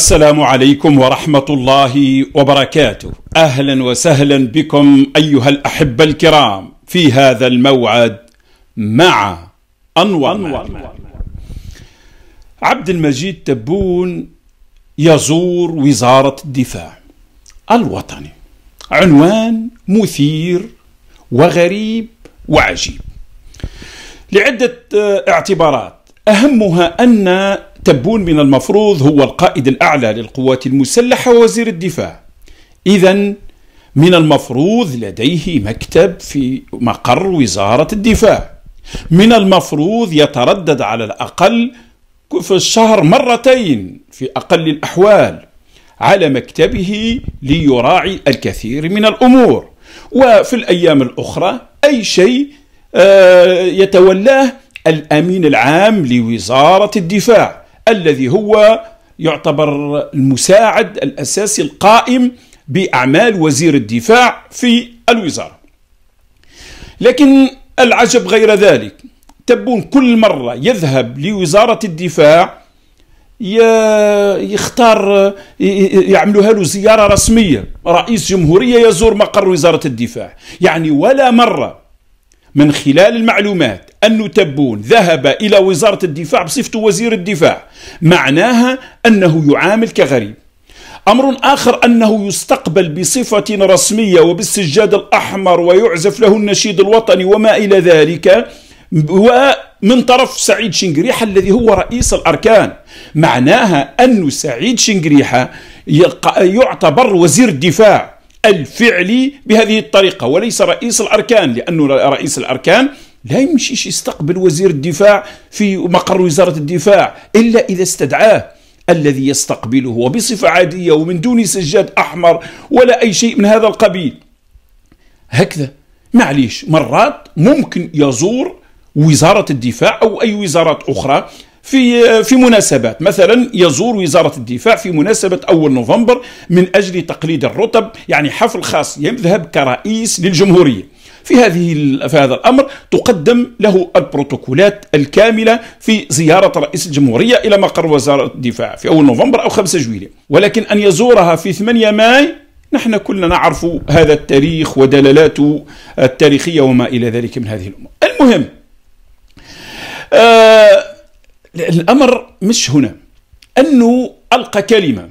السلام عليكم ورحمة الله وبركاته أهلا وسهلا بكم أيها الأحبة الكرام في هذا الموعد مع أنور, أنور. عبد المجيد تبون يزور وزارة الدفاع الوطني عنوان مثير وغريب وعجيب لعدة اعتبارات أهمها أن تبون من المفروض هو القائد الأعلى للقوات المسلحة ووزير الدفاع إذا من المفروض لديه مكتب في مقر وزارة الدفاع من المفروض يتردد على الأقل في الشهر مرتين في أقل الأحوال على مكتبه ليراعي الكثير من الأمور وفي الأيام الأخرى أي شيء آه، يتولاه الأمين العام لوزارة الدفاع الذي هو يعتبر المساعد الأساسي القائم بأعمال وزير الدفاع في الوزارة لكن العجب غير ذلك تبون كل مرة يذهب لوزارة الدفاع يختار يعملوها له زيارة رسمية رئيس جمهورية يزور مقر وزارة الدفاع يعني ولا مرة من خلال المعلومات أن تبون ذهب إلى وزارة الدفاع بصفته وزير الدفاع معناها أنه يعامل كغريب أمر آخر أنه يستقبل بصفة رسمية وبالسجاد الأحمر ويعزف له النشيد الوطني وما إلى ذلك ومن طرف سعيد شنقريحة الذي هو رئيس الأركان معناها أن سعيد شنقريحة يعتبر وزير الدفاع الفعلي بهذه الطريقة وليس رئيس الأركان لأنه رئيس الأركان لا يمشيش يستقبل وزير الدفاع في مقر وزارة الدفاع إلا إذا استدعاه الذي يستقبله وبصفة عادية ومن دون سجاد أحمر ولا أي شيء من هذا القبيل هكذا معليش مرات ممكن يزور وزارة الدفاع أو أي وزارات أخرى في آه، في مناسبات مثلا يزور وزارة الدفاع في مناسبة أول نوفمبر من أجل تقليد الرتب يعني حفل خاص يذهب كرئيس للجمهورية في هذه في هذا الامر تقدم له البروتوكولات الكامله في زياره رئيس الجمهوريه الى مقر وزاره الدفاع في اول نوفمبر او 5 جويليه، ولكن ان يزورها في 8 ماي نحن كلنا نعرف هذا التاريخ ودلالاته التاريخيه وما الى ذلك من هذه الامور. المهم آه الأمر مش هنا أنه ألقى كلمة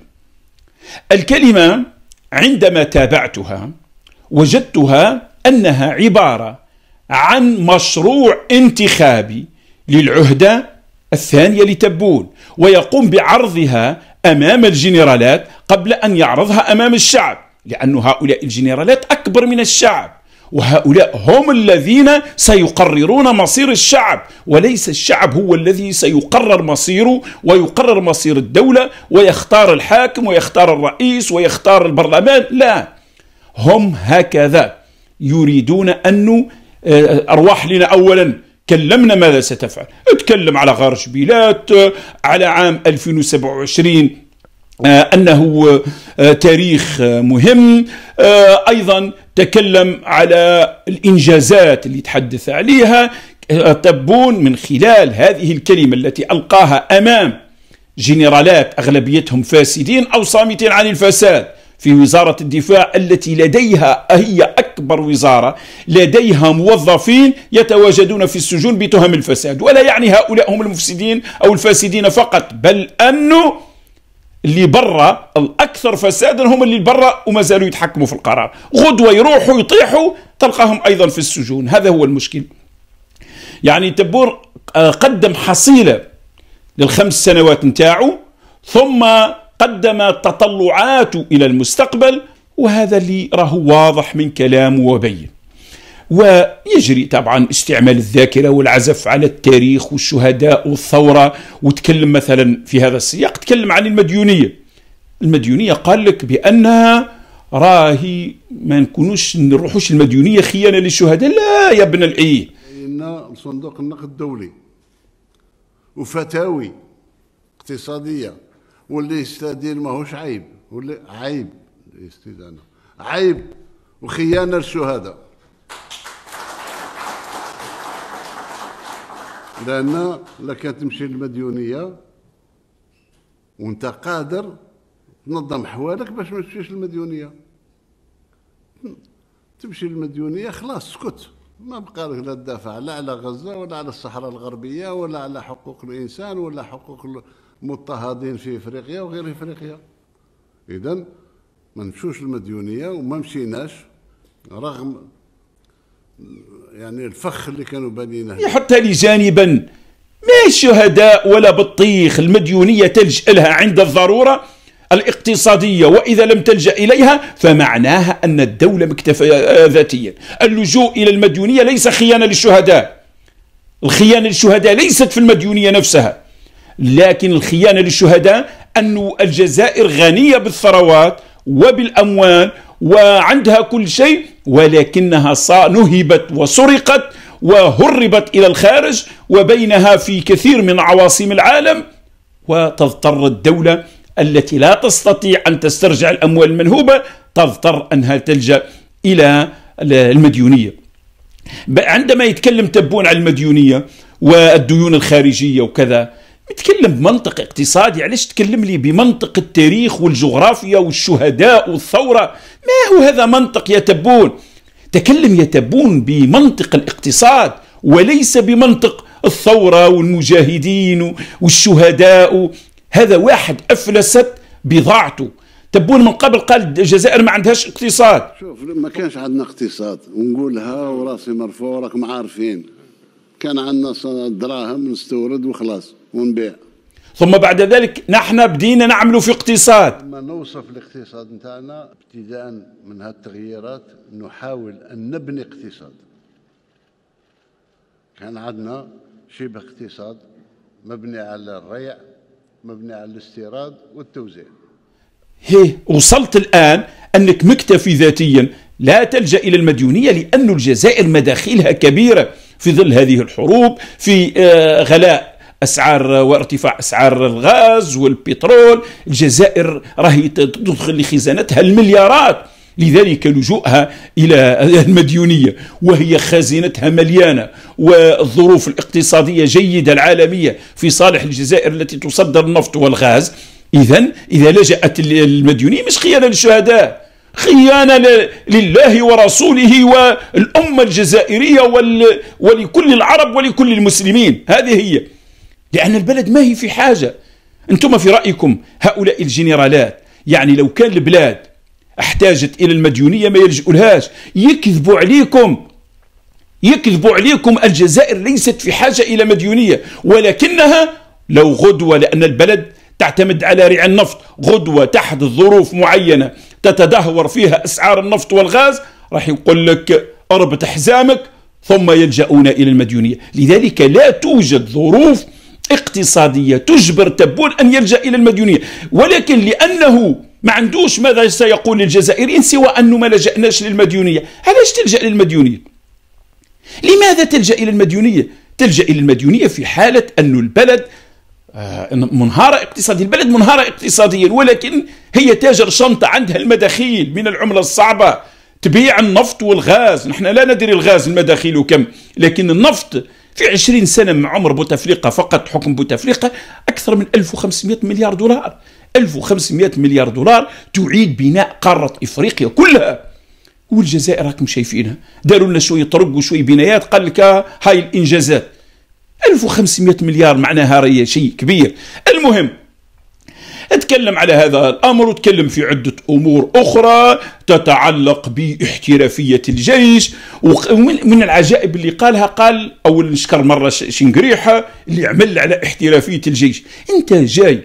الكلمة عندما تابعتها وجدتها أنها عبارة عن مشروع انتخابي للعهدة الثانية لتبون ويقوم بعرضها أمام الجنرالات قبل أن يعرضها أمام الشعب لأن هؤلاء الجنرالات أكبر من الشعب وهؤلاء هم الذين سيقررون مصير الشعب وليس الشعب هو الذي سيقرر مصيره ويقرر مصير الدولة ويختار الحاكم ويختار الرئيس ويختار البرلمان لا هم هكذا يريدون أن آه، أرواح لنا أولا كلمنا ماذا ستفعل اتكلم على غار جبيلات على عام 2027 آه، أنه آه، تاريخ مهم أيضا تكلم على الإنجازات اللي تحدث عليها تبون من خلال هذه الكلمة التي ألقاها أمام جنرالات أغلبيتهم فاسدين أو صامتين عن الفساد في وزارة الدفاع التي لديها هي أكبر وزارة لديها موظفين يتواجدون في السجون بتهم الفساد ولا يعني هؤلاء هم المفسدين أو الفاسدين فقط بل أنه اللي برا الاكثر فسادا هم اللي برا وما زالوا يتحكموا في القرار غدوه يروحوا يطيحوا تلقاهم ايضا في السجون هذا هو المشكل يعني تبور آه، قدم حصيله للخمس سنوات نتاعو ثم قدم تطلعاته الى المستقبل وهذا اللي راهو واضح من كلامه وبين ويجري طبعا استعمال الذاكرة والعزف على التاريخ والشهداء والثورة وتكلم مثلا في هذا السياق تكلم عن المديونية المديونية قال لك بأنها راهي ما نكونوش نروحوش المديونية خيانة للشهداء لا يا ابن العي صندوق النقد الدولي وفتاوي اقتصادية واللي يستدين ماهوش عيب واللي عيب عيب وخيانة للشهداء لان لا تمشي للمديونيه وانت قادر تنظم حوالك باش ما تمشيش للمديونيه تمشي للمديونيه خلاص سكت ما بقى لك لا تدافع لا على غزه ولا على الصحراء الغربيه ولا على حقوق الانسان ولا حقوق المضطهدين في افريقيا وغير افريقيا اذا ما نمشوش للمديونيه وما مشيناش رغم يعني الفخ اللي كانوا بانينه يحط لي جانبا ما شهداء ولا بطيخ المديونية تلجأ لها عند الضرورة الاقتصادية وإذا لم تلجأ إليها فمعناها أن الدولة مكتفية آه، ذاتيا اللجوء إلى المديونية ليس خيانة للشهداء الخيانة للشهداء ليست في المديونية نفسها لكن الخيانة للشهداء أن الجزائر غنية بالثروات وبالأموال وعندها كل شيء ولكنها نهبت وسرقت وهربت إلى الخارج وبينها في كثير من عواصم العالم وتضطر الدولة التي لا تستطيع أن تسترجع الأموال المنهوبة تضطر أنها تلجأ إلى المديونية عندما يتكلم تبون عن المديونية والديون الخارجية وكذا يتكلم بمنطق اقتصادي يعني علاش تكلم لي بمنطق التاريخ والجغرافيا والشهداء والثورة ما هو هذا منطق يا تبون تكلم يا تبون بمنطق الاقتصاد وليس بمنطق الثورة والمجاهدين والشهداء هذا واحد أفلست بضاعته تبون من قبل قال الجزائر ما عندهاش اقتصاد شوف ما كانش عندنا اقتصاد ونقولها وراسي مرفوع راكم عارفين كان عندنا دراهم نستورد وخلاص ونبيع ثم بعد ذلك نحن بدينا نعمل في اقتصاد لما نوصف الاقتصاد نتاعنا ابتداء من هالتغييرات نحاول ان نبني اقتصاد كان عندنا شبه اقتصاد مبني على الريع مبني على الاستيراد والتوزيع هي وصلت الآن أنك مكتفي ذاتيا لا تلجأ إلى المديونية لأن الجزائر مداخيلها كبيرة في ظل هذه الحروب في آه، غلاء اسعار وارتفاع اسعار الغاز والبترول الجزائر راهي تدخل لخزانتها المليارات لذلك لجوءها الى المديونيه وهي خزينتها مليانه والظروف الاقتصاديه جيده العالميه في صالح الجزائر التي تصدر النفط والغاز اذا اذا لجات المديونيه مش خيانه للشهداء خيانة لله ورسوله والأمة الجزائرية ولكل العرب ولكل المسلمين هذه هي لأن البلد ما هي في حاجة أنتم في رأيكم هؤلاء الجنرالات يعني لو كان البلاد احتاجت إلى المديونية ما يلجؤ لهاش يكذبوا عليكم يكذبوا عليكم الجزائر ليست في حاجة إلى مديونية ولكنها لو غدوة لأن البلد تعتمد على ريع النفط غدوة تحت ظروف معينة تتدهور فيها أسعار النفط والغاز راح يقول لك اربط حزامك ثم يلجؤون إلى المديونية لذلك لا توجد ظروف اقتصادية تجبر تبول أن يلجأ إلى المديونية ولكن لأنه ما عندوش ماذا سيقول للجزائريين سوى أنه ما لجأناش للمديونية علاش تلجأ للمديونية لماذا تلجأ إلى المديونية تلجأ إلى المديونية في حالة أن البلد آه، منهارة اقتصاديا البلد منهارة اقتصاديا ولكن هي تاجر شنطة عندها المداخيل من العملة الصعبة تبيع النفط والغاز نحن لا ندري الغاز المداخيل كم لكن النفط في 20 سنة من عمر بوتفليقة فقط حكم بوتفليقة أكثر من 1500 مليار دولار 1500 مليار دولار تعيد بناء قارة إفريقيا كلها والجزائر راكم شايفينها داروا لنا شويه طرق وشويه بنايات قال لك آه، هاي الانجازات 1500 مليار معناها شيء كبير المهم اتكلم على هذا الأمر وتكلم في عدة أمور أخرى تتعلق باحترافية الجيش ومن العجائب اللي قالها قال أول نشكر مرة شنقريحة اللي عمل على احترافية الجيش أنت جاي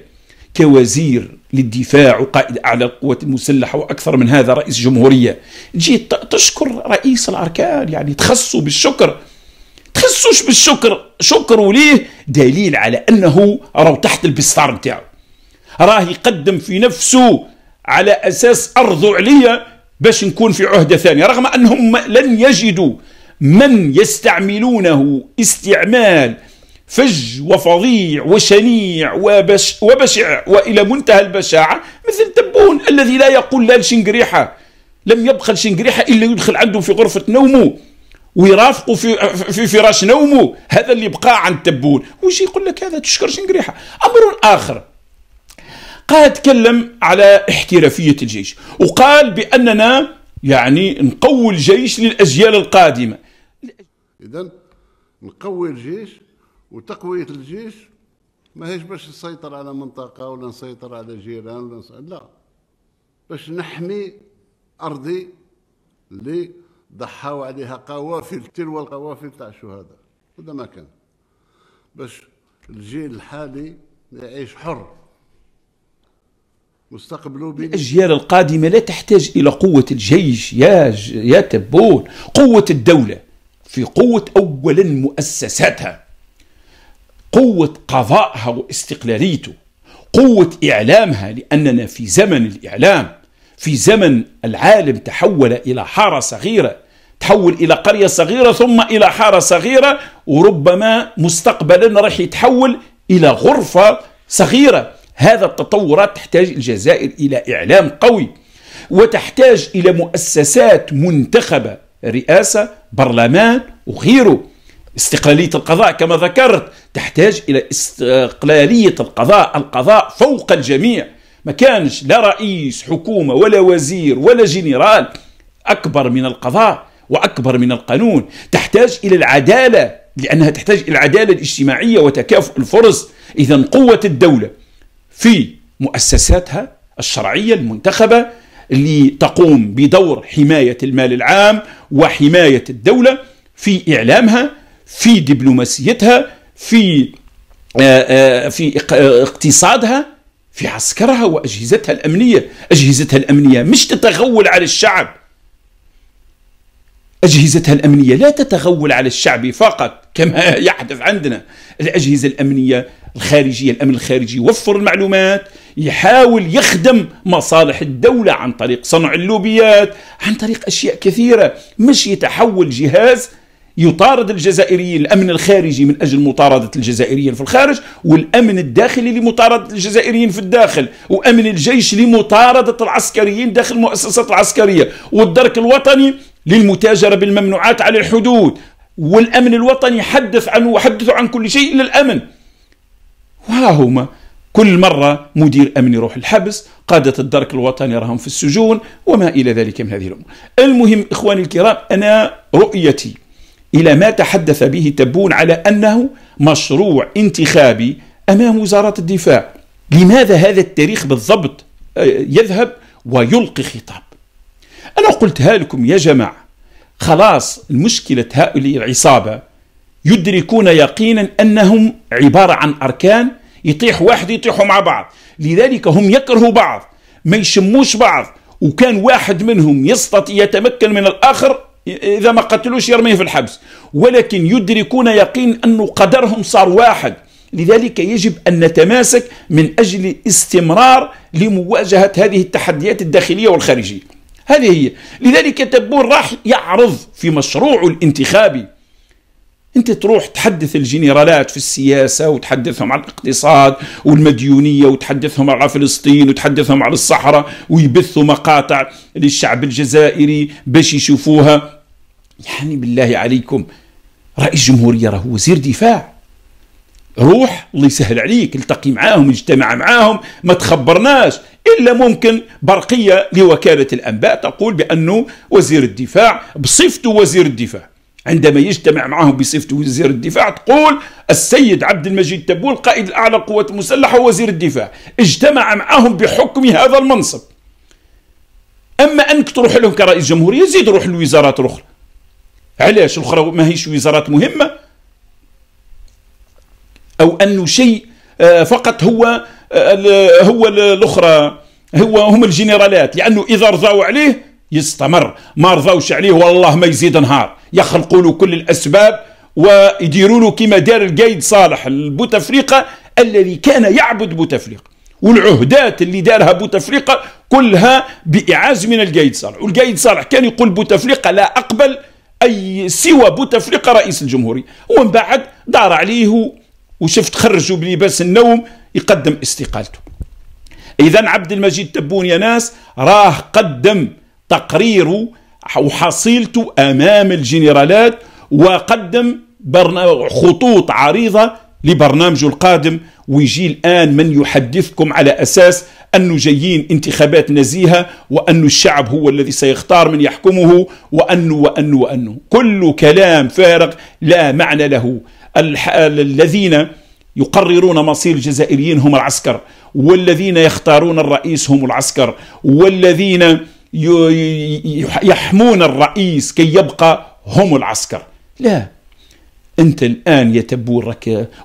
كوزير للدفاع وقائد أعلى القوات المسلحة وأكثر من هذا رئيس جمهورية جيت تشكر رئيس الأركان يعني تخصوا بالشكر تخصوش بالشكر شكروا ليه دليل على أنه راهو تحت البستار نتاعو راه يقدم في نفسه على أساس أرضوا عليا باش نكون في عهدة ثانية رغم أنهم لن يجدوا من يستعملونه استعمال فج وفظيع وشنيع وبش وبشع وإلى منتهى البشاعة مثل تبون الذي لا يقول لا لشنقريحة لم يبقى لشنقريحة إلا يدخل عنده في غرفة نومه ويرافقوا في في فراش نومه هذا اللي بقى عند تبون ويجي يقول لك هذا تشكر شنقريحة أمر آخر قال تكلم على احترافية الجيش وقال بأننا يعني نقوي الجيش للأجيال القادمة إذا نقوي الجيش وتقوية الجيش ما هيش باش نسيطر على منطقة ولا نسيطر على جيران ولا نسيطر لا باش نحمي أرضي اللي ضحاوا عليها قوافل تلو القوافل تاع الشهداء هذا ما كان باش الجيل الحالي يعيش حر واستقبلوا الأجيال القادمة لا تحتاج إلى قوة الجيش يا يا تبون قوة الدولة في قوة أولا مؤسساتها قوة قضائها واستقلاليته قوة إعلامها لأننا في زمن الإعلام في زمن العالم تحول إلى حارة صغيرة تحول إلى قرية صغيرة ثم إلى حارة صغيرة وربما مستقبلا راح يتحول إلى غرفة صغيرة هذا التطورات تحتاج الجزائر إلى إعلام قوي وتحتاج إلى مؤسسات منتخبة رئاسة برلمان وغيره استقلالية القضاء كما ذكرت تحتاج إلى استقلالية القضاء القضاء فوق الجميع ما كانش لا رئيس حكومة ولا وزير ولا جنرال أكبر من القضاء وأكبر من القانون تحتاج إلى العدالة لأنها تحتاج إلى العدالة الاجتماعية وتكافؤ الفرص إذا قوة الدولة في مؤسساتها الشرعية المنتخبة اللي تقوم بدور حماية المال العام وحماية الدولة في إعلامها في دبلوماسيتها في آه، آه، في آه، اقتصادها في عسكرها وأجهزتها الأمنية أجهزتها الأمنية مش تتغول على الشعب أجهزتها الأمنية لا تتغول على الشعب فقط كما يحدث عندنا الأجهزة الأمنية الخارجية الأمن الخارجي يوفر المعلومات يحاول يخدم مصالح الدولة عن طريق صنع اللوبيات عن طريق أشياء كثيرة مش يتحول جهاز يطارد الجزائريين الأمن الخارجي من أجل مطاردة الجزائريين في الخارج والأمن الداخلي لمطاردة الجزائريين في الداخل وأمن الجيش لمطاردة العسكريين داخل المؤسسات العسكرية والدرك الوطني للمتاجرة بالممنوعات على الحدود والأمن الوطني حدث عنه وحدثوا عن كل شيء إلا الأمن وها هما كل مرة مدير أمن يروح الحبس قادة الدرك الوطني راهم في السجون وما إلى ذلك من هذه الأمور المهم إخواني الكرام أنا رؤيتي إلى ما تحدث به تبون على أنه مشروع انتخابي أمام وزارة الدفاع لماذا هذا التاريخ بالضبط آه، يذهب ويلقي خطاب أنا قلتها لكم يا جماعة خلاص مشكلة هؤلاء العصابة يدركون يقينا أنهم عبارة عن أركان يطيح واحد يطيحوا مع بعض لذلك هم يكرهوا بعض ما يشموش بعض وكان واحد منهم يستطيع يتمكن من الآخر إذا ما قتلوش يرميه في الحبس ولكن يدركون يقين أن قدرهم صار واحد لذلك يجب أن نتماسك من أجل استمرار لمواجهة هذه التحديات الداخلية والخارجية هذه هي لذلك تبون راح يعرض في مشروعه الانتخابي انت تروح تحدث الجنرالات في السياسة وتحدثهم عن الاقتصاد والمديونية وتحدثهم على فلسطين وتحدثهم على الصحراء ويبثوا مقاطع للشعب الجزائري باش يشوفوها يعني بالله عليكم رئيس جمهورية راه وزير دفاع روح الله يسهل عليك التقي معاهم اجتمع معاهم ما تخبرناش إلا ممكن برقية لوكالة الأنباء تقول بأنه وزير الدفاع بصفته وزير الدفاع عندما يجتمع معه بصفته وزير الدفاع تقول السيد عبد المجيد تبول قائد الأعلى قوات المسلحة ووزير الدفاع اجتمع معهم بحكم هذا المنصب أما أنك تروح لهم كرئيس جمهورية زيد روح للوزارات الأخرى علاش الأخرى ما هيش وزارات مهمة أو أنه شيء آه، فقط هو هو الاخرى هو هم الجنرالات لانه اذا رضاو عليه يستمر ما رضاوش عليه والله ما يزيد نهار يخلقوا له كل الاسباب ويديروا له كما دار القايد صالح البوتفليقه الذي كان يعبد بوتفليقه والعهدات اللي دارها بوتفليقه كلها باعاز من القايد صالح والقايد صالح كان يقول بوتفليقه لا اقبل اي سوى بوتفليقه رئيس الجمهوريه ومن بعد دار عليه وشفت خرجوا بلباس النوم يقدم استقالته إذا عبد المجيد تبون يا ناس راه قدم تقريره وحصيلته أمام الجنرالات وقدم خطوط عريضة لبرنامجه القادم ويجي الآن من يحدثكم على أساس أنه جايين انتخابات نزيهة وأن الشعب هو الذي سيختار من يحكمه وأنه وأنه وأنه كل كلام فارغ لا معنى له الذين يقررون مصير الجزائريين هم العسكر والذين يختارون الرئيس هم العسكر والذين يحمون الرئيس كي يبقى هم العسكر لا أنت الآن يا تبور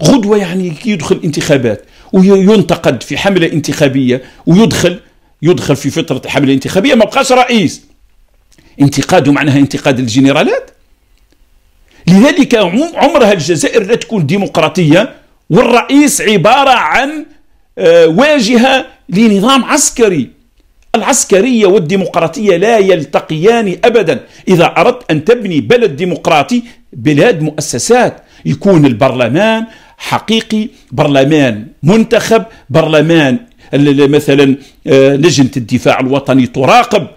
غدوة يعني يدخل انتخابات وينتقد في حملة انتخابية ويدخل يدخل في فترة الحملة الانتخابية ما بقاش رئيس انتقاده معناها انتقاد الجنرالات لذلك عمرها الجزائر لا تكون ديمقراطية والرئيس عبارة عن آه، واجهة لنظام عسكري العسكرية والديمقراطية لا يلتقيان أبدا إذا أردت أن تبني بلد ديمقراطي بلاد مؤسسات يكون البرلمان حقيقي برلمان منتخب برلمان مثلا آه، لجنة الدفاع الوطني تراقب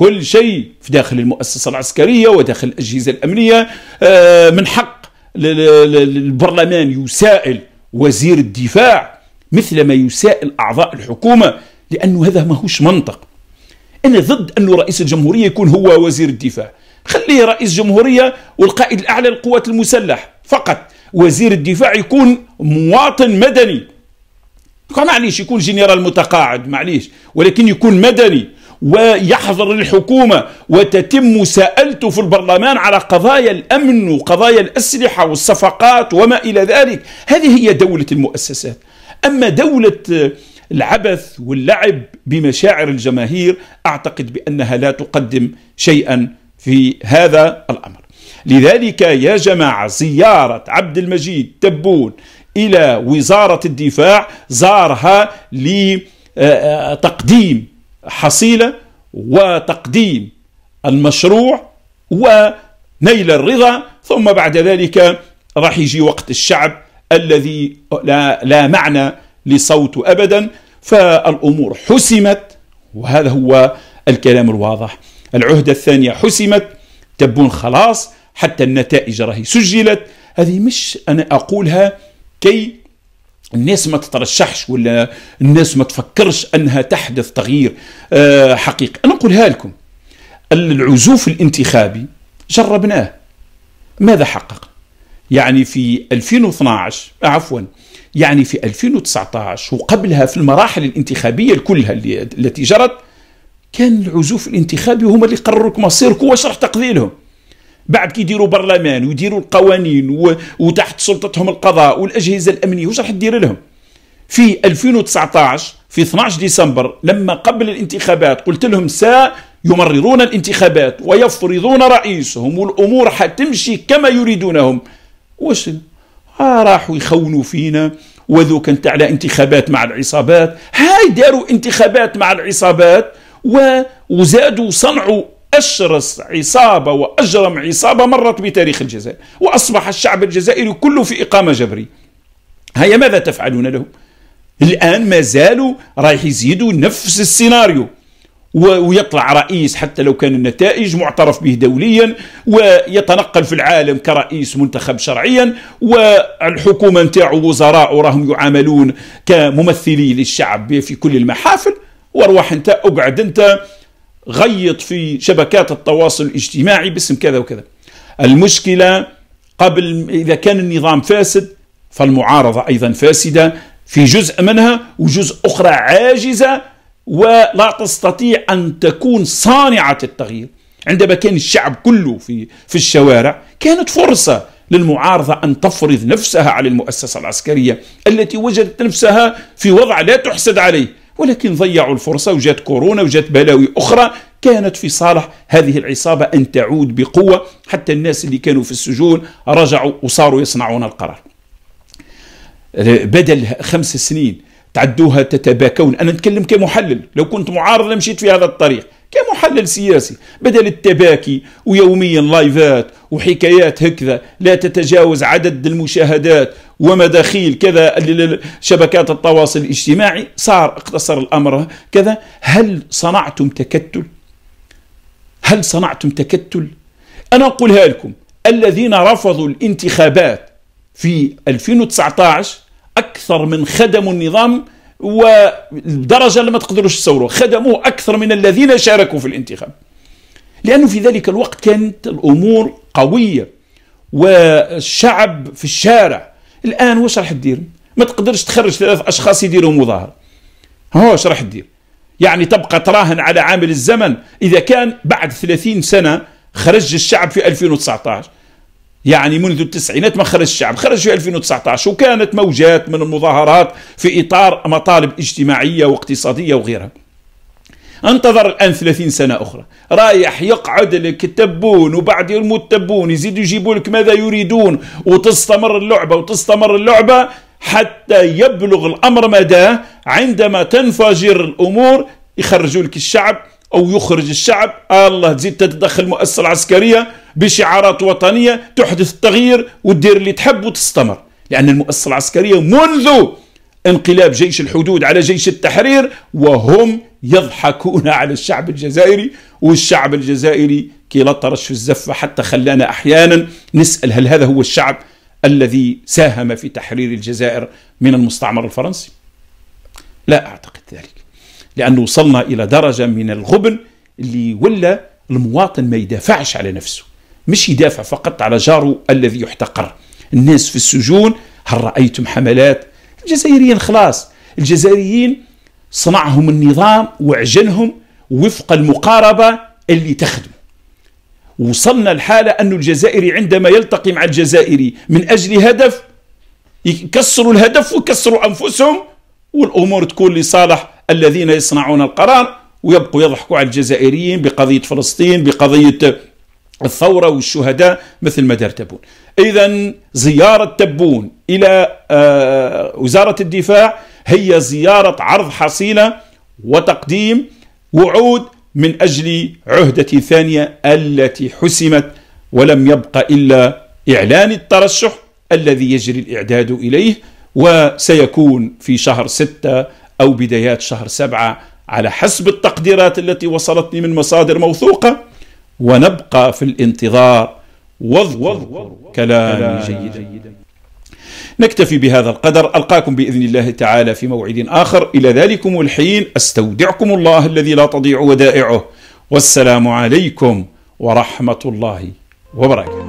كل شيء في داخل المؤسسة العسكرية وداخل الأجهزة الأمنية آه، من حق البرلمان يسائل وزير الدفاع مثل ما يسائل أعضاء الحكومة لأنه هذا ماهوش منطق أنا ضد أنه رئيس الجمهورية يكون هو وزير الدفاع خليه رئيس جمهورية والقائد الأعلى للقوات المسلحة فقط وزير الدفاع يكون مواطن مدني معليش يكون جنرال متقاعد معليش ولكن يكون مدني ويحضر الحكومة وتتم سألته في البرلمان على قضايا الأمن وقضايا الأسلحة والصفقات وما إلى ذلك هذه هي دولة المؤسسات أما دولة العبث واللعب بمشاعر الجماهير أعتقد بأنها لا تقدم شيئا في هذا الأمر لذلك يا جماعة زيارة عبد المجيد تبون إلى وزارة الدفاع زارها لتقديم حصيلة وتقديم المشروع ونيل الرضا ثم بعد ذلك راح يجي وقت الشعب الذي لا, لا معنى لصوته أبدا فالأمور حسمت وهذا هو الكلام الواضح العهدة الثانية حسمت تبون خلاص حتى النتائج راهي سجلت هذه مش أنا أقولها كي الناس ما تترشحش ولا الناس ما تفكرش انها تحدث تغيير آه، حقيقي انا نقولها لكم العزوف الانتخابي جربناه ماذا حقق يعني في 2012 عفوا يعني في 2019 وقبلها في المراحل الانتخابيه كلها التي جرت كان العزوف الانتخابي هما اللي قرروا مصيركم واش راح تقضي لهم بعد كيديروا برلمان ويديروا القوانين وتحت سلطتهم القضاء والاجهزه الامنيه واش راح دير لهم في 2019 في 12 ديسمبر لما قبل الانتخابات قلت لهم سيمررون الانتخابات ويفرضون رئيسهم والامور حتمشي كما يريدونهم واش آه راحوا يخونوا فينا وذوك انت على انتخابات مع العصابات هاي داروا انتخابات مع العصابات و... وزادوا صنعوا أشرس عصابة وأجرم عصابة مرت بتاريخ الجزائر وأصبح الشعب الجزائري كله في إقامة جبرية هيا ماذا تفعلون لهم الآن ما زالوا رايح يزيدوا نفس السيناريو ويطلع رئيس حتى لو كان النتائج معترف به دوليا ويتنقل في العالم كرئيس منتخب شرعيا والحكومة نتاعو وزراء راهم يعاملون كممثلي للشعب في كل المحافل وارواح انت اقعد انت غيط في شبكات التواصل الاجتماعي باسم كذا وكذا المشكلة قبل إذا كان النظام فاسد فالمعارضة أيضا فاسدة في جزء منها وجزء أخرى عاجزة ولا تستطيع أن تكون صانعة التغيير عندما كان الشعب كله في, في الشوارع كانت فرصة للمعارضة أن تفرض نفسها على المؤسسة العسكرية التي وجدت نفسها في وضع لا تحسد عليه ولكن ضيعوا الفرصة وجات كورونا وجات بلاوي أخرى كانت في صالح هذه العصابة أن تعود بقوة حتى الناس اللي كانوا في السجون رجعوا وصاروا يصنعون القرار بدل خمس سنين تعدوها تتباكون أنا نتكلم كمحلل لو كنت معارض لمشيت في هذا الطريق كمحلل سياسي بدل التباكي ويوميا لايفات وحكايات هكذا لا تتجاوز عدد المشاهدات ومداخيل كذا شبكات التواصل الاجتماعي صار اقتصر الأمر كذا هل صنعتم تكتل؟ هل صنعتم تكتل؟ أنا أقولها لكم الذين رفضوا الانتخابات في 2019 أكثر من خدموا النظام ودرجة لما تقدروش تصوروا خدموه أكثر من الذين شاركوا في الانتخاب لأنه في ذلك الوقت كانت الأمور قوية والشعب في الشارع الآن واش راح تدير ما تقدرش تخرج ثلاث أشخاص يديروا مظاهرة واش راح تدير يعني تبقى تراهن على عامل الزمن إذا كان بعد 30 سنة خرج الشعب في 2019 يعني منذ التسعينات ما خرج الشعب خرج في 2019 وكانت موجات من المظاهرات في إطار مطالب اجتماعية واقتصادية وغيرها انتظر الآن 30 سنة أخرى رايح يقعد لك التبون وبعد يموت التبون يزيدوا يجيبوا لك ماذا يريدون وتستمر اللعبة وتستمر اللعبة حتى يبلغ الأمر مداه عندما تنفجر الأمور يخرجوا لك الشعب أو يخرج الشعب الله تزيد تتدخل المؤسسة العسكرية بشعارات وطنية تحدث التغيير وتدير اللي تحب وتستمر لأن المؤسسة العسكرية منذ انقلاب جيش الحدود على جيش التحرير وهم يضحكون على الشعب الجزائري والشعب الجزائري كي لطرش في الزفة حتى خلانا أحيانا نسأل هل هذا هو الشعب الذي ساهم في تحرير الجزائر من المستعمر الفرنسي لا أعتقد ذلك لأن وصلنا إلى درجة من الغبن اللي ولا المواطن ما يدافعش على نفسه مش يدافع فقط على جاره الذي يحتقر الناس في السجون هل رأيتم حملات الجزائريين خلاص الجزائريين صنعهم النظام وعجنهم وفق المقاربة اللي تخدم وصلنا الحالة أن الجزائري عندما يلتقي مع الجزائري من أجل هدف يكسروا الهدف ويكسروا أنفسهم والأمور تكون لصالح الذين يصنعون القرار ويبقوا يضحكوا على الجزائريين بقضية فلسطين بقضية الثورة والشهداء مثل ما دار تبون إذا زيارة تبون إلى آه، وزارة الدفاع هي زيارة عرض حصيلة وتقديم وعود من أجل عهدة ثانية التي حسمت ولم يبقى إلا إعلان الترشح الذي يجري الإعداد إليه وسيكون في شهر ستة أو بدايات شهر سبعة على حسب التقديرات التي وصلتني من مصادر موثوقة ونبقى في الانتظار واذكر كلامي جيدا نكتفي بهذا القدر ألقاكم بإذن الله تعالى في موعد آخر إلى ذلكم الحين أستودعكم الله الذي لا تضيع ودائعه والسلام عليكم ورحمة الله وبركاته